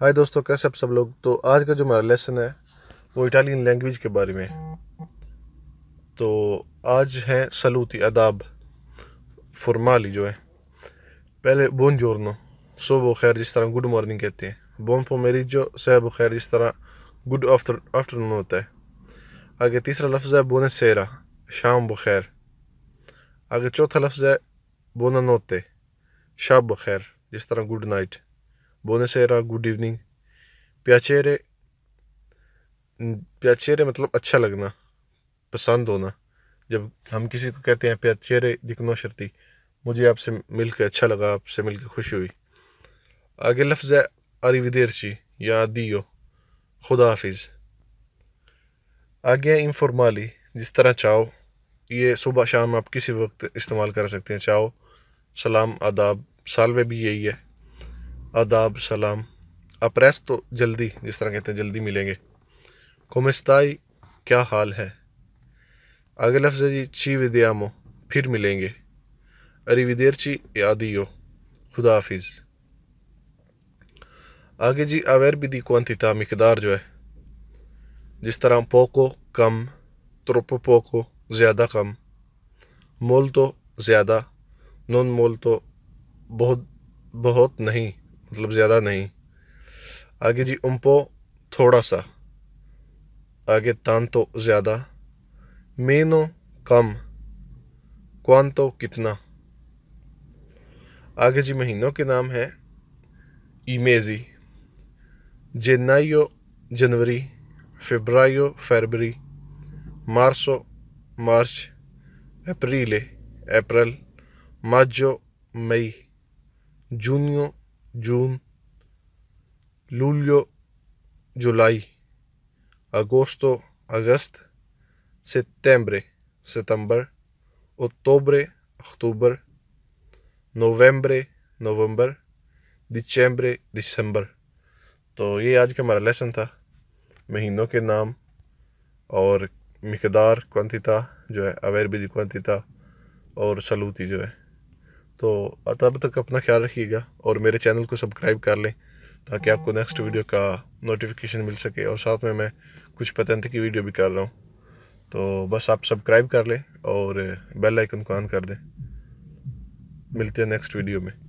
ہائے دوستو کیسے آپ سب لوگ تو آج کا جو ہمارا لیسن ہے وہ اٹالین لینگویج کے بارے میں تو آج ہیں سلوتی اداب فرمالی جو ہے پہلے بون جورنو سو خیر جس طرح گڈ مارننگ کہتے ہیں بون فو میری جو سہ خیر جس طرح گڈ آفٹر آفٹرنون ہوتا ہے آگے تیسرا لفظ ہے بون سیرا شام بخیر آگے چوتھا لفظ ہے بونا نوتے شاہ بخیر جس طرح گڈ نائٹ بونے سے گڈ ایوننگ پیاچیرے پیاچیرے مطلب اچھا لگنا پسند ہونا جب ہم کسی کو کہتے ہیں پیاچیرے دکنو شرطی شرتی مجھے آپ سے مل کے اچھا لگا آپ سے مل کے خوشی ہوئی آگے لفظ ہے اری ودیرچی یا دیو خدا حافظ آگے انفرمالی جس طرح چاہو یہ صبح شام آپ کسی وقت استعمال کر سکتے ہیں چاہو سلام آداب سالوے بھی یہی ہے آداب سلام اپریس تو جلدی جس طرح کہتے ہیں جلدی ملیں گے کومستائی کیا حال ہے آگے لفظ ہے جی چی ودیامو پھر ملیں گے اری ودیر چی یادیو خدا حافظ آگے جی بھی دی کونتھی مقدار جو ہے جس طرح پوکو کم ترپ پوکو زیادہ کم مول تو زیادہ نون مول تو بہت بہت نہیں مطلب زیادہ نہیں آگے جی امپو تھوڑا سا آگے تانتو زیادہ مینو کم کون تو کتنا آگے جی مہینوں کے نام ہے ایمیزی جنائیو جنوری فبرائیو فیبری مارسو مارچ اپریلے اپریل ماجو مئی جونیو جون لولیو جولائی اگوستو اگست ستمبر ستمبر اکتوبر اکتوبر نومبر نومبر دسمبر دسمبر تو یہ آج کا ہمارا لیسن تھا مہینوں کے نام اور مقدار کوانتیتا جو ہے اویربزی کوانتیتا اور سلوتی جو ہے تو تب تک اپنا خیال رکھیے گا اور میرے چینل کو سبسکرائب کر لیں تاکہ آپ کو نیکسٹ ویڈیو کا نوٹیفیکیشن مل سکے اور ساتھ میں میں کچھ پتنت کی ویڈیو بھی کر رہا ہوں تو بس آپ سبسکرائب کر لیں اور بیل آئکن کو آن کر دیں ملتے ہیں نیکسٹ ویڈیو میں